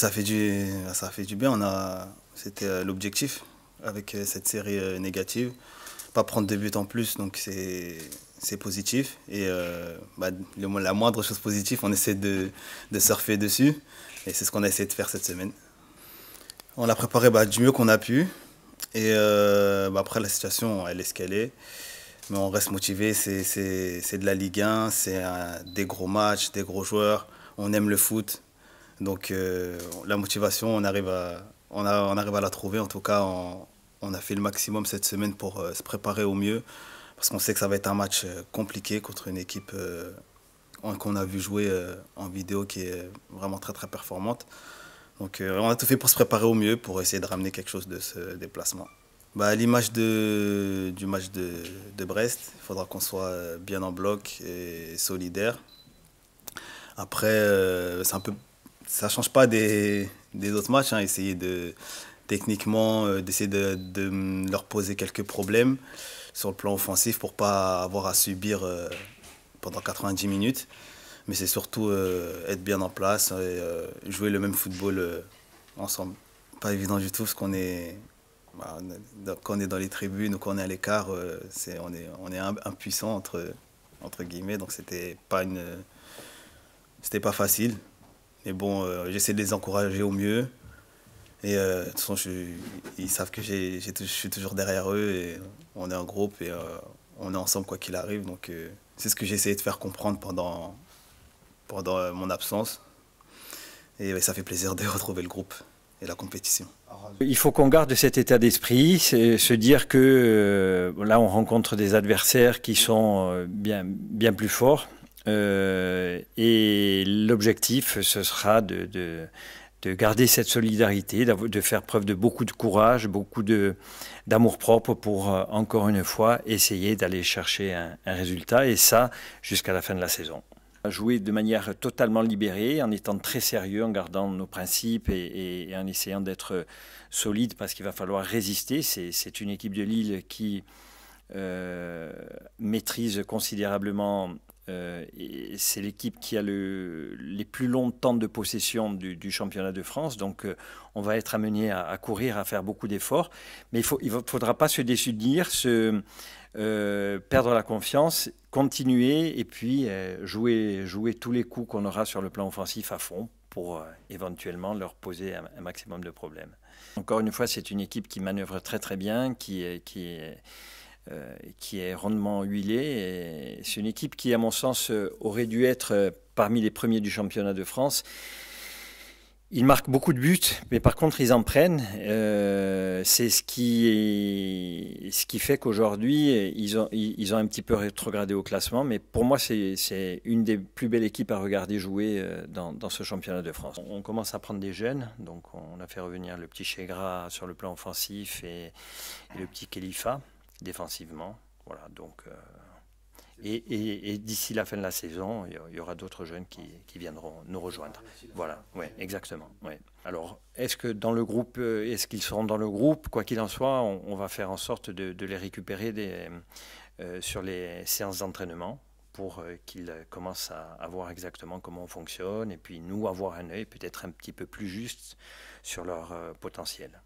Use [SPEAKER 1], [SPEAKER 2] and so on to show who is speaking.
[SPEAKER 1] ça fait du, ça fait du bien. On a, c'était euh, l'objectif avec euh, cette série euh, négative, pas prendre de buts en plus, donc c'est, c'est positif. Et bah, la moindre chose positive, on essaie de, surfer dessus. Et c'est ce qu'on a essayé de faire cette semaine. On l'a préparé bah, du mieux qu'on a pu. Et bah, après, la situation, elle est ce qu'elle est. Mais on reste motivé. C'est de la Ligue 1, c'est des gros matchs, des gros joueurs. On aime le foot. Donc euh, la motivation, on arrive, à, on, on arrive à la trouver. En tout cas, on, a fait le maximum cette semaine pour euh, se préparer au mieux. Parce qu'on sait que ça va être un match euh, compliqué contre une équipe qu'on a vu jouer en vidéo qui est vraiment très très performante. Donc on a tout fait pour se préparer au mieux, pour essayer de ramener quelque chose de ce déplacement. Bah, à l'image de, du match de, de Brest, il faudra qu'on soit bien en bloc et solidaire. Après, c'est un peu ça ne change pas des, autres matchs. Hein. Essayer de, techniquement, euh, d'essayer de, mm, leur poser quelques problèmes sur le plan offensif pour ne pas avoir à subir euh, pendant 90 minutes. Mais c'est surtout euh, être bien en place jouer le même football ensemble. Pas évident du tout parce qu'on est, bah, quand est dans les tribunes ou quand on est à l'écart, c'est on est, on est impuissant entre, entre guillemets. Donc c'était pas une, c'était pas facile. Mais bon, euh, j'essaie de les encourager au mieux. Et euh, de toute façon, ils savent que je suis toujours derrière eux. Et on est un groupe et euh, on est ensemble quoi qu'il arrive. Donc c'est ce que j'ai essayé de faire comprendre pendant, pendant mon absence. Et ça fait plaisir de retrouver le groupe et la compétition.
[SPEAKER 2] Il faut qu'on garde cet état d'esprit, se dire que là on rencontre des adversaires qui sont bien, bien plus forts, euh, et l'objectif, ce sera de, de, garder cette solidarité, de faire preuve de beaucoup de courage, beaucoup d'amour-propre pour, euh, encore une fois, essayer d'aller chercher un, résultat, et ça jusqu'à la fin de la saison jouer de manière totalement libérée, en étant très sérieux, en gardant nos principes et, en essayant d'être solide parce qu'il va falloir résister. C'est une équipe de Lille qui euh, maîtrise considérablement euh, c'est l'équipe qui a le, les plus longs temps de possession du, championnat de France. Donc, euh, on va être amené à, courir, à faire beaucoup d'efforts. Mais il ne faudra pas se désunir, se, euh, perdre la confiance, continuer et puis jouer, jouer tous les coups qu'on aura sur le plan offensif à fond pour éventuellement leur poser un, maximum de problèmes. Encore une fois, c'est une équipe qui manœuvre très très bien, qui, qui est euh, qui est rendement huilé. C'est une équipe qui, à mon sens, euh, aurait dû être euh, parmi les premiers du championnat de France. Ils marquent beaucoup de buts, mais par contre, ils en prennent. c'est ce qui, ce qui fait qu'aujourd'hui, ils ont, ils ont un petit peu rétrogradé au classement. Mais pour moi, c'est une des plus belles équipes à regarder jouer dans, ce championnat de France. On commence à prendre des jeunes. Donc, on a fait revenir le petit Chegra sur le plan offensif et, et le petit Khalifa défensivement. Voilà, donc, euh, et, d'ici la fin de la saison, il y aura d'autres jeunes qui, viendront nous rejoindre. Voilà, ouais, exactement. Ouais. Alors, est-ce que dans le groupe, euh, est-ce qu'ils seront dans le groupe Quoi qu'il en soit, on, va faire en sorte de, les récupérer des, euh, sur les séances d'entraînement pour qu'ils commencent à, voir exactement comment on fonctionne et puis nous avoir un œil peut-être un petit peu plus juste sur leur potentiel.